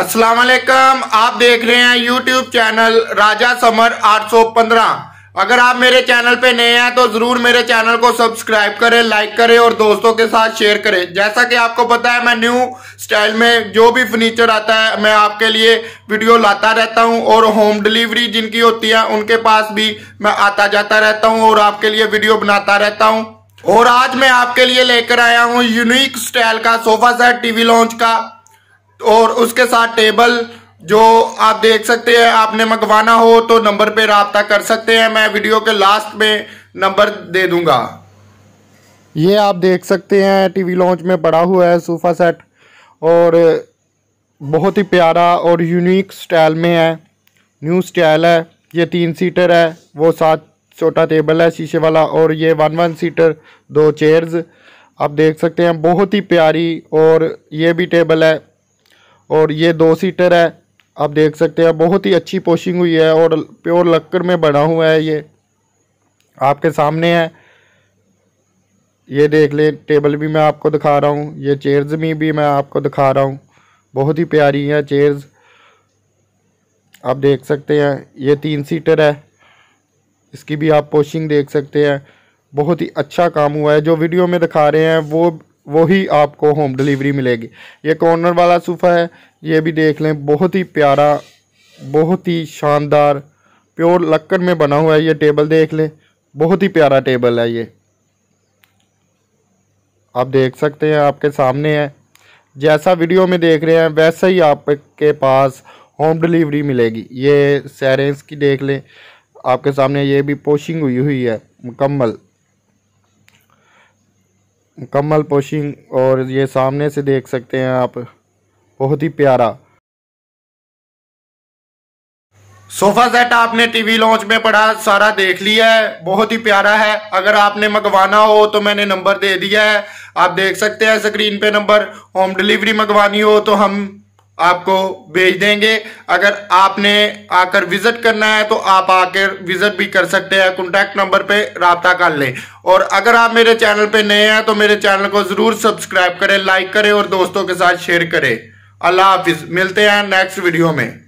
अस्सलाम वालेकुम आप देख रहे हैं यूट्यूब चैनल राजा समर 815 अगर आप मेरे चैनल पे नए हैं तो जरूर मेरे चैनल को सब्सक्राइब करें लाइक करें और दोस्तों के साथ शेयर करें जैसा कि आपको पता है मैं न्यू स्टाइल में जो भी फर्नीचर आता है मैं आपके लिए वीडियो लाता रहता हूं और होम डिलीवरी जिनकी होती है उनके पास भी मैं आता जाता रहता हूँ और आपके लिए वीडियो बनाता रहता हूँ और आज मैं आपके लिए लेकर आया हूँ यूनिक स्टाइल का सोफा सेट टीवी लॉन्च का और उसके साथ टेबल जो आप देख सकते हैं आपने मंगवाना हो तो नंबर पे रबता कर सकते हैं मैं वीडियो के लास्ट में नंबर दे दूंगा ये आप देख सकते हैं टीवी लॉन्च में पड़ा हुआ है सोफ़ा सेट और बहुत ही प्यारा और यूनिक स्टाइल में है न्यू स्टाइल है ये तीन सीटर है वो सात छोटा टेबल है शीशे वाला और ये वन वन सीटर दो चेयर्स आप देख सकते हैं बहुत ही प्यारी और ये भी टेबल है और ये दो सीटर है आप देख सकते हैं बहुत ही अच्छी पोशिंग हुई है और प्योर लक्कड़ में बना हुआ है ये आपके सामने है ये देख लें टेबल भी मैं आपको दिखा रहा हूँ ये चेयर्स भी भी मैं आपको दिखा रहा हूँ बहुत ही प्यारी है चेयर्स आप देख सकते हैं ये तीन सीटर है इसकी भी आप पोशिंग देख सकते हैं बहुत ही अच्छा काम हुआ है जो वीडियो में दिखा रहे हैं वो वही आपको होम डिलीवरी मिलेगी ये कॉर्नर वाला सोफ़ा है ये भी देख लें बहुत ही प्यारा बहुत ही शानदार प्योर लक्कड़ में बना हुआ है ये टेबल देख लें बहुत ही प्यारा टेबल है ये आप देख सकते हैं आपके सामने है जैसा वीडियो में देख रहे हैं वैसा ही आपके पास होम डिलीवरी मिलेगी ये सैरेंस की देख लें आपके सामने ये भी पोशिंग हुई हुई है मुकम्मल मुकम्मल पोशिंग और ये सामने से देख सकते हैं आप बहुत ही प्यारा सोफा सेट आपने टीवी लॉन्च में पढ़ा सारा देख लिया है बहुत ही प्यारा है अगर आपने मंगवाना हो तो मैंने नंबर दे दिया है आप देख सकते हैं स्क्रीन पे नंबर होम डिलीवरी मंगवानी हो तो हम आपको भेज देंगे अगर आपने आकर विजिट करना है तो आप आकर विजिट भी कर सकते हैं कॉन्टैक्ट नंबर पे रबता कर लें और अगर आप मेरे चैनल पे नए हैं तो मेरे चैनल को ज़रूर सब्सक्राइब करें लाइक करें और दोस्तों के साथ शेयर करें अल्लाह हाफिज़ मिलते हैं नेक्स्ट वीडियो में